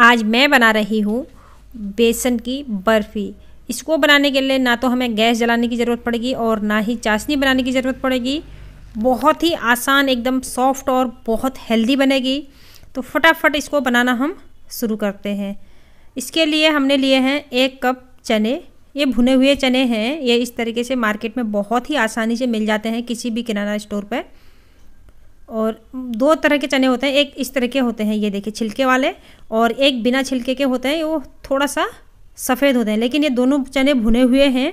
आज मैं बना रही हूँ बेसन की बर्फ़ी इसको बनाने के लिए ना तो हमें गैस जलाने की ज़रूरत पड़ेगी और ना ही चाशनी बनाने की ज़रूरत पड़ेगी बहुत ही आसान एकदम सॉफ्ट और बहुत हेल्दी बनेगी तो फटाफट इसको बनाना हम शुरू करते हैं इसके लिए हमने लिए हैं एक कप चने ये भुने हुए चने हैं ये इस तरीके से मार्केट में बहुत ही आसानी से मिल जाते हैं किसी भी किराना स्टोर पर और दो तरह के चने होते हैं एक इस तरह के होते हैं ये देखिए छिलके वाले और एक बिना छिलके के होते हैं वो थोड़ा सा सफ़ेद होते हैं लेकिन ये दोनों चने भुने हुए हैं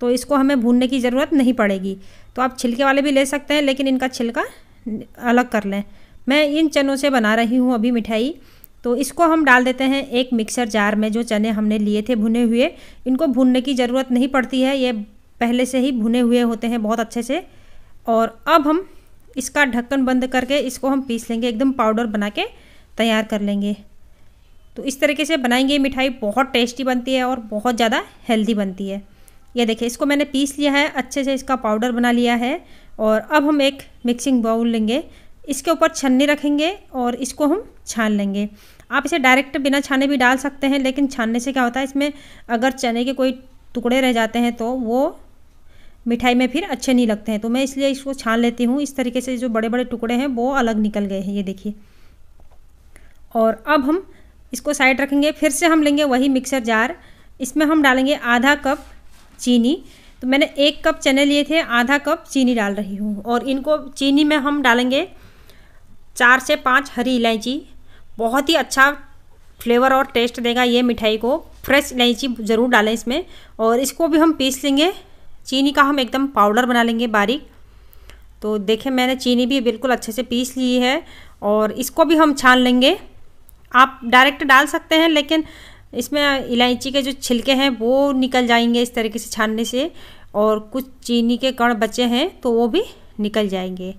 तो इसको हमें भूनने की ज़रूरत नहीं पड़ेगी तो आप छिलके वाले भी ले सकते हैं लेकिन इनका छिलका अलग कर लें मैं इन चनों से बना रही हूँ अभी मिठाई तो इसको हम डाल देते हैं एक मिक्सर जार में जो चने हमने लिए थे भुने हुए इनको भूनने की ज़रूरत नहीं पड़ती है ये पहले से ही भुने हुए होते हैं बहुत अच्छे से और अब हम इसका ढक्कन बंद करके इसको हम पीस लेंगे एकदम पाउडर बना के तैयार कर लेंगे तो इस तरीके से बनाएंगे मिठाई बहुत टेस्टी बनती है और बहुत ज़्यादा हेल्दी बनती है ये देखिए इसको मैंने पीस लिया है अच्छे से इसका पाउडर बना लिया है और अब हम एक मिक्सिंग बाउल लेंगे इसके ऊपर छन्नी रखेंगे और इसको हम छान लेंगे आप इसे डायरेक्ट बिना छाने भी डाल सकते हैं लेकिन छानने से क्या होता है इसमें अगर चने के कोई टुकड़े रह जाते हैं तो वो मिठाई में फिर अच्छे नहीं लगते हैं तो मैं इसलिए इसको छान लेती हूँ इस तरीके से जो बड़े बड़े टुकड़े हैं वो अलग निकल गए हैं ये देखिए और अब हम इसको साइड रखेंगे फिर से हम लेंगे वही मिक्सर जार इसमें हम डालेंगे आधा कप चीनी तो मैंने एक कप चने लिए थे आधा कप चीनी डाल रही हूँ और इनको चीनी में हम डालेंगे चार से पाँच हरी इलायची बहुत ही अच्छा फ्लेवर और टेस्ट देगा ये मिठाई को फ्रेश इलायची ज़रूर डालें इसमें और इसको भी हम पीस लेंगे चीनी का हम एकदम पाउडर बना लेंगे बारीक तो देखें मैंने चीनी भी बिल्कुल अच्छे से पीस ली है और इसको भी हम छान लेंगे आप डायरेक्ट डाल सकते हैं लेकिन इसमें इलायची के जो छिलके हैं वो निकल जाएंगे इस तरीके से छानने से और कुछ चीनी के कण बचे हैं तो वो भी निकल जाएंगे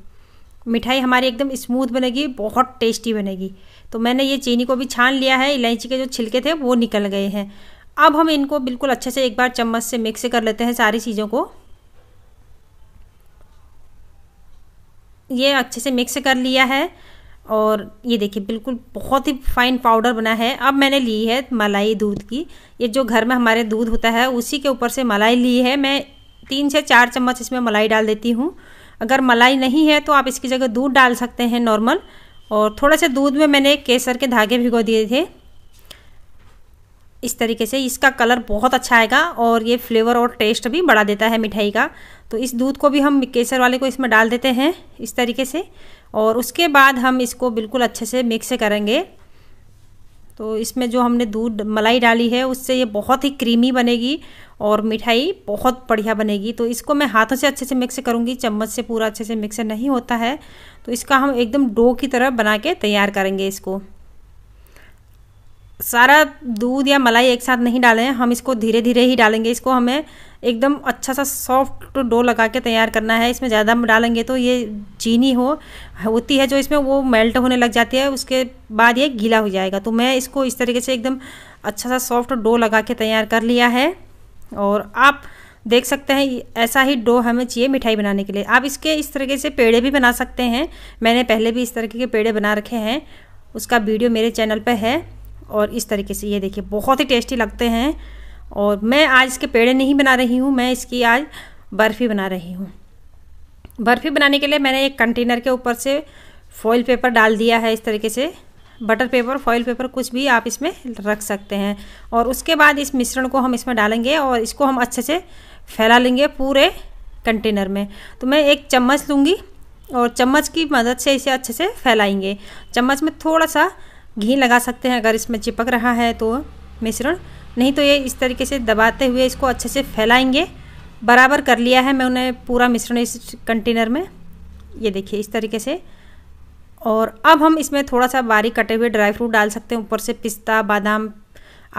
मिठाई हमारी एकदम स्मूथ बनेगी बहुत टेस्टी बनेगी तो मैंने ये चीनी को भी छान लिया है इलायची के जो छिलके थे वो निकल गए हैं अब हम इनको बिल्कुल अच्छे से एक बार चम्मच से मिक्स कर लेते हैं सारी चीज़ों को ये अच्छे से मिक्स कर लिया है और ये देखिए बिल्कुल बहुत ही फाइन पाउडर बना है अब मैंने ली है मलाई दूध की ये जो घर में हमारे दूध होता है उसी के ऊपर से मलाई ली है मैं तीन से चार चम्मच इसमें मलाई डाल देती हूँ अगर मलाई नहीं है तो आप इसकी जगह दूध डाल सकते हैं नॉर्मल और थोड़ा सा दूध में मैंने केसर के धागे भिगो दिए थे इस तरीके से इसका कलर बहुत अच्छा आएगा और ये फ्लेवर और टेस्ट भी बढ़ा देता है मिठाई का तो इस दूध को भी हम केसर वाले को इसमें डाल देते हैं इस तरीके से और उसके बाद हम इसको बिल्कुल अच्छे से मिक्स करेंगे तो इसमें जो हमने दूध मलाई डाली है उससे ये बहुत ही क्रीमी बनेगी और मिठाई बहुत बढ़िया बनेगी तो इसको मैं हाथों से अच्छे से मिक्स करूँगी चम्मच से पूरा अच्छे से मिक्स नहीं होता है तो इसका हम एकदम डो की तरह बना के तैयार करेंगे इसको सारा दूध या मलाई एक साथ नहीं डालें हम इसको धीरे धीरे ही डालेंगे इसको हमें एकदम अच्छा सा सॉफ्ट डो लगा के तैयार करना है इसमें ज़्यादा डालेंगे तो ये चीनी हो होती है जो इसमें वो मेल्ट होने लग जाती है उसके बाद ये गीला हो जाएगा तो मैं इसको इस तरीके से एकदम अच्छा सा सॉफ्ट डो लगा के तैयार कर लिया है और आप देख सकते हैं ऐसा ही डो हमें चाहिए मिठाई बनाने के लिए आप इसके इस तरीके से पेड़े भी बना सकते हैं मैंने पहले भी इस तरीके के पेड़े बना रखे हैं उसका वीडियो मेरे चैनल पर है और इस तरीके से ये देखिए बहुत ही टेस्टी लगते हैं और मैं आज इसके पेड़े नहीं बना रही हूँ मैं इसकी आज बर्फ़ी बना रही हूँ बर्फ़ी बनाने के लिए मैंने एक कंटेनर के ऊपर से फॉइल पेपर डाल दिया है इस तरीके से बटर पेपर फॉइल पेपर कुछ भी आप इसमें रख सकते हैं और उसके बाद इस मिश्रण को हम इसमें डालेंगे और इसको हम अच्छे से फैला लेंगे पूरे कंटेनर में तो मैं एक चम्मच लूँगी और चम्मच की मदद से इसे अच्छे से फैलाएंगे चम्मच में थोड़ा सा घी लगा सकते हैं अगर इसमें चिपक रहा है तो मिश्रण नहीं तो ये इस तरीके से दबाते हुए इसको अच्छे से फैलाएंगे बराबर कर लिया है मैं उन्हें पूरा मिश्रण इस कंटेनर में ये देखिए इस तरीके से और अब हम इसमें थोड़ा सा बारीक कटे हुए ड्राई फ्रूट डाल सकते हैं ऊपर से पिस्ता बादाम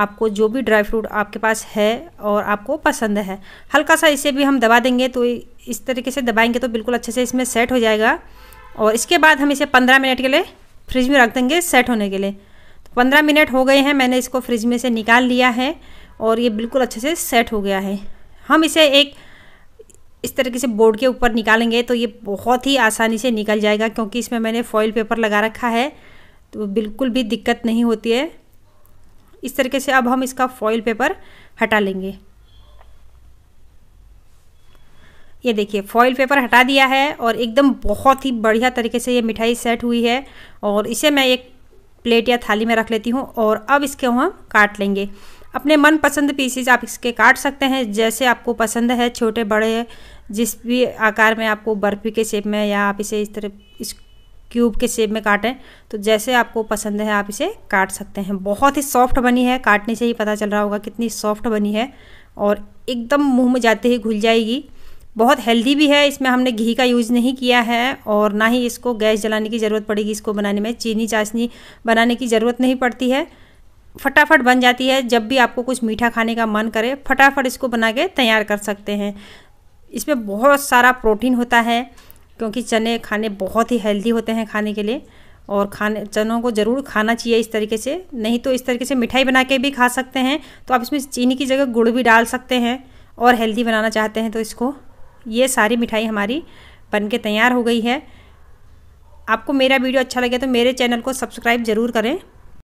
आपको जो भी ड्राई फ्रूट आपके पास है और आपको पसंद है हल्का सा इसे भी हम दबा देंगे तो इस तरीके से दबाएंगे तो बिल्कुल अच्छे से इसमें सेट हो जाएगा और इसके बाद हम इसे पंद्रह मिनट के लिए फ्रिज में रख देंगे सेट होने के लिए तो पंद्रह मिनट हो गए हैं मैंने इसको फ्रिज में से निकाल लिया है और ये बिल्कुल अच्छे से सेट हो गया है हम इसे एक इस तरीके से बोर्ड के ऊपर निकालेंगे तो ये बहुत ही आसानी से निकल जाएगा क्योंकि इसमें मैंने फॉइल पेपर लगा रखा है तो बिल्कुल भी दिक्कत नहीं होती है इस तरीके से अब हम इसका फॉइल पेपर हटा लेंगे ये देखिए फॉइल पेपर हटा दिया है और एकदम बहुत ही बढ़िया तरीके से ये मिठाई सेट हुई है और इसे मैं एक प्लेट या थाली में रख लेती हूँ और अब इसके हम काट लेंगे अपने मनपसंद पीसीज आप इसके काट सकते हैं जैसे आपको पसंद है छोटे बड़े जिस भी आकार में आपको बर्फ़ी के शेप में या आप इसे इस तरह इस क्यूब के शेप में काटें तो जैसे आपको पसंद है आप इसे काट सकते हैं बहुत ही सॉफ्ट बनी है काटने से ही पता चल रहा होगा कितनी सॉफ्ट बनी है और एकदम मुंह में जाते ही घुल जाएगी बहुत हेल्दी भी है इसमें हमने घी का यूज़ नहीं किया है और ना ही इसको गैस जलाने की ज़रूरत पड़ेगी इसको बनाने में चीनी चाशनी बनाने की ज़रूरत नहीं पड़ती है फटाफट बन जाती है जब भी आपको कुछ मीठा खाने का मन करे फटाफट इसको बना के तैयार कर सकते हैं इसमें बहुत सारा प्रोटीन होता है क्योंकि चने खाने बहुत ही हेल्दी होते हैं खाने के लिए और खाने चनों को ज़रूर खाना चाहिए इस तरीके से नहीं तो इस तरीके से मिठाई बना के भी खा सकते हैं तो आप इसमें चीनी की जगह गुड़ भी डाल सकते हैं और हेल्दी बनाना चाहते हैं तो इसको ये सारी मिठाई हमारी बन के तैयार हो गई है आपको मेरा वीडियो अच्छा लगे तो मेरे चैनल को सब्सक्राइब ज़रूर करें